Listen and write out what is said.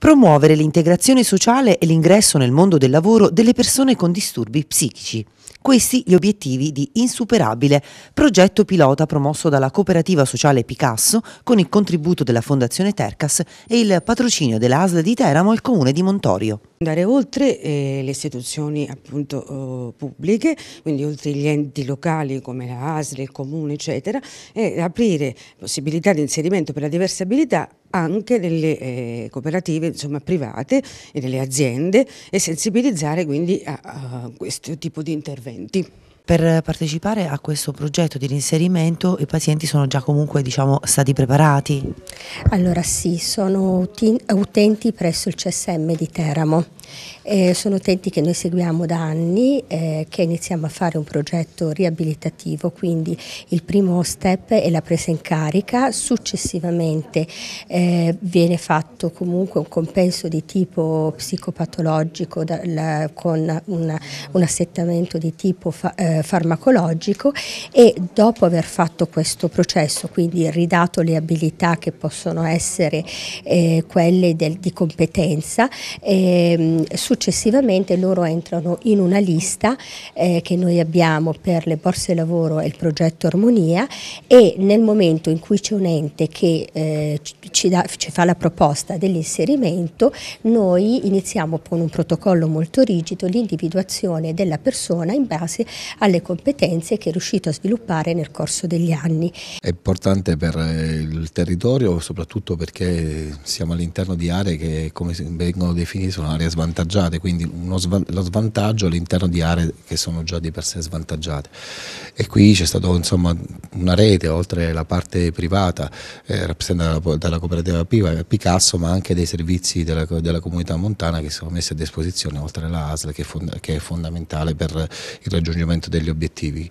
promuovere l'integrazione sociale e l'ingresso nel mondo del lavoro delle persone con disturbi psichici. Questi gli obiettivi di Insuperabile, progetto pilota promosso dalla cooperativa sociale Picasso con il contributo della Fondazione Tercas e il patrocinio dell'ASL di Teramo e il Comune di Montorio. Andare oltre eh, le istituzioni appunto, eh, pubbliche, quindi oltre gli enti locali come la ASL, il Comune eccetera e aprire possibilità di inserimento per la diversa abilità anche nelle eh, cooperative insomma, private e nelle aziende e sensibilizzare quindi a, a questo tipo di interventi. Per partecipare a questo progetto di rinserimento i pazienti sono già comunque diciamo, stati preparati? Allora sì, sono utenti presso il CSM di Teramo. Eh, sono utenti che noi seguiamo da anni, eh, che iniziamo a fare un progetto riabilitativo, quindi il primo step è la presa in carica, successivamente eh, viene fatto comunque un compenso di tipo psicopatologico da, la, con una, un assettamento di tipo fa, eh, eh, farmacologico e dopo aver fatto questo processo, quindi ridato le abilità che possono essere eh, quelle del, di competenza, eh, successivamente loro entrano in una lista eh, che noi abbiamo per le borse lavoro e il progetto Armonia e nel momento in cui c'è un ente che eh, ci, da, ci fa la proposta dell'inserimento, noi iniziamo con un protocollo molto rigido l'individuazione della persona in base alle competenze che è riuscito a sviluppare nel corso degli anni. È importante per eh, il territorio soprattutto perché siamo all'interno di aree che come vengono definite sono aree svantaggiate, quindi sv lo svantaggio all'interno di aree che sono già di per sé svantaggiate. E qui c'è stata insomma una rete oltre la parte privata eh, rappresentata dalla cooperativa Picasso ma anche dei servizi della, della comunità montana che sono messi a disposizione oltre alla ASL che, che è fondamentale per il raggiungimento degli obiettivi